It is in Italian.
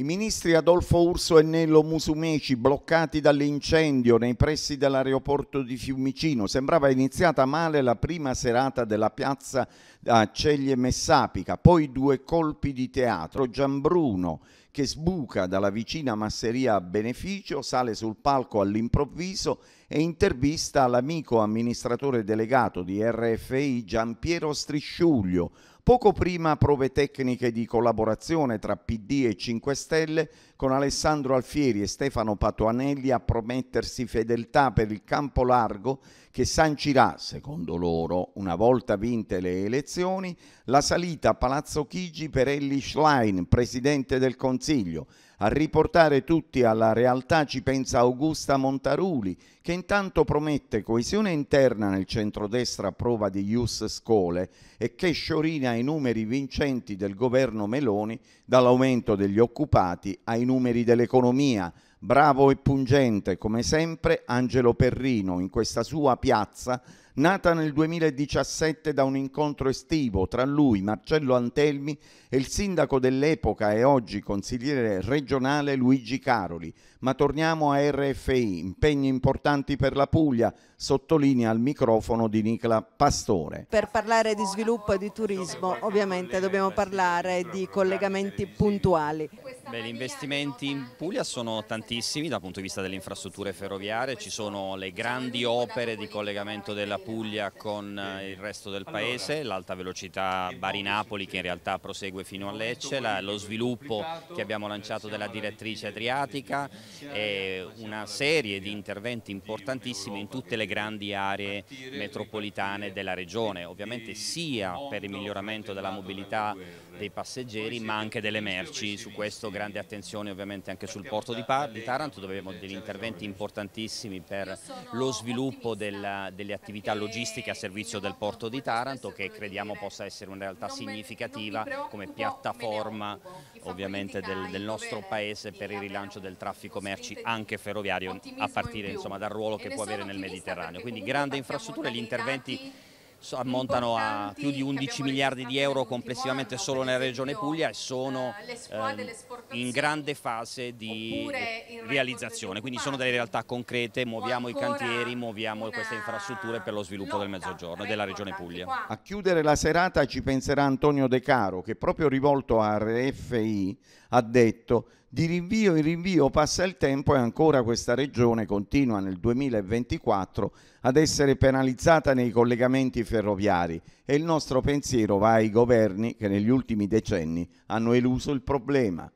I ministri Adolfo Urso e Nello Musumeci bloccati dall'incendio nei pressi dell'aeroporto di Fiumicino. Sembrava iniziata male la prima serata della piazza a Ceglie Messapica, poi due colpi di teatro. Gianbruno che sbuca dalla vicina masseria a beneficio, sale sul palco all'improvviso e intervista l'amico amministratore delegato di RFI Giampiero Strisciuglio, poco prima prove tecniche di collaborazione tra PD e 5 Stelle con Alessandro Alfieri e Stefano Patuanelli a promettersi fedeltà per il campo largo che sancirà, secondo loro, una volta vinte le elezioni, la salita a Palazzo Chigi per Elli Schlein, presidente del Consiglio Consiglio a riportare tutti alla realtà ci pensa Augusta Montaruli, che intanto promette coesione interna nel centrodestra a prova di Ius Scole e che sciorina i numeri vincenti del governo Meloni dall'aumento degli occupati ai numeri dell'economia. Bravo e pungente, come sempre, Angelo Perrino in questa sua piazza nata nel 2017 da un incontro estivo tra lui, Marcello Antelmi e il sindaco dell'epoca e oggi consigliere regionale regionale Luigi Caroli. Ma torniamo a RFI, impegni importanti per la Puglia, sottolinea al microfono di Nicola Pastore. Per parlare di sviluppo e di turismo ovviamente dobbiamo parlare di collegamenti puntuali. Beh, gli investimenti in Puglia sono tantissimi dal punto di vista delle infrastrutture ferroviarie, ci sono le grandi opere di collegamento della Puglia con eh, il resto del paese, l'alta velocità Bari-Napoli che in realtà prosegue fino a Lecce, lo sviluppo che abbiamo lanciato della della direttrice adriatica e una serie di interventi importantissimi in tutte le grandi aree metropolitane della regione, ovviamente sia per il miglioramento della mobilità dei passeggeri ma anche delle merci, su questo grande attenzione ovviamente anche sul porto di, di Taranto dove abbiamo degli interventi importantissimi per lo sviluppo della, delle attività logistiche a servizio del porto di Taranto che crediamo possa essere una realtà significativa come piattaforma ovviamente del, del nostro Paese per il rilancio del traffico merci anche ferroviario a partire insomma, dal ruolo che può avere nel Mediterraneo. Quindi grande infrastruttura e gli interventi ammontano a più di 11 miliardi di euro complessivamente solo nella regione Puglia e sono ehm, in grande fase di realizzazione, quindi sono delle realtà concrete, muoviamo i cantieri, muoviamo queste infrastrutture per lo sviluppo del Mezzogiorno e della regione Puglia. A chiudere la serata ci penserà Antonio De Caro che proprio rivolto a RFI ha detto di rinvio in rinvio passa il tempo e ancora questa regione continua nel 2024 ad essere penalizzata nei collegamenti ferroviari e il nostro pensiero va ai governi che negli ultimi decenni hanno eluso il problema.